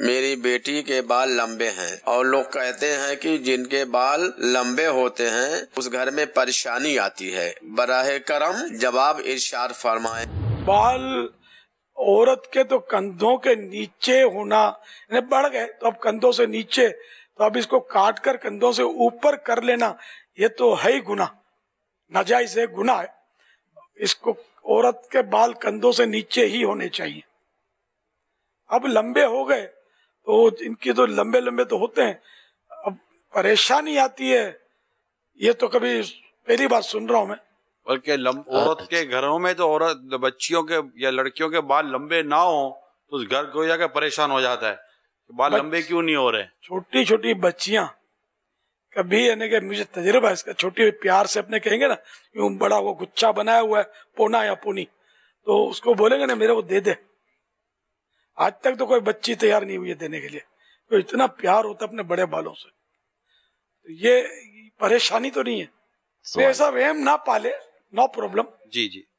मेरी बेटी के बाल लंबे हैं और लोग कहते हैं कि जिनके बाल लंबे होते हैं उस घर में परेशानी आती है बराह करम जवाब इरशाद फरमाए बाल औरत के तो कंधों के नीचे होना बढ़ गए तो अब कंधों से नीचे तो अब इसको काट कर कंधों से ऊपर कर लेना ये तो है ही गुना नजायज है गुना है इसको औरत के बाल कंधों से नीचे ही होने चाहिए अब लंबे हो गए तो इनके तो लंबे लंबे तो होते हैं अब परेशानी आती है ये तो कभी पहली बात सुन रहा हूँ मैं बल्कि हाँ, औरत के अच्छा। घरों में तो औरत बच्चियों के या लड़कियों के बाल लंबे ना हो तो उस घर को जाकर परेशान हो जाता है बाल लंबे क्यों नहीं हो रहे छोटी छोटी बच्चियां कभी यानी कि मुझे तजर्बा है इसका छोटी प्यार से अपने कहेंगे ना यूं बड़ा वो गुच्छा बनाया हुआ है पोना या पोनी तो उसको बोलेंगे ना मेरे को दे दे आज तक तो कोई बच्ची तैयार नहीं हुई है देने के लिए तो इतना प्यार होता अपने बड़े बालों से तो ये परेशानी तो नहीं है ऐसा वेम ना पाले नो प्रॉब्लम जी जी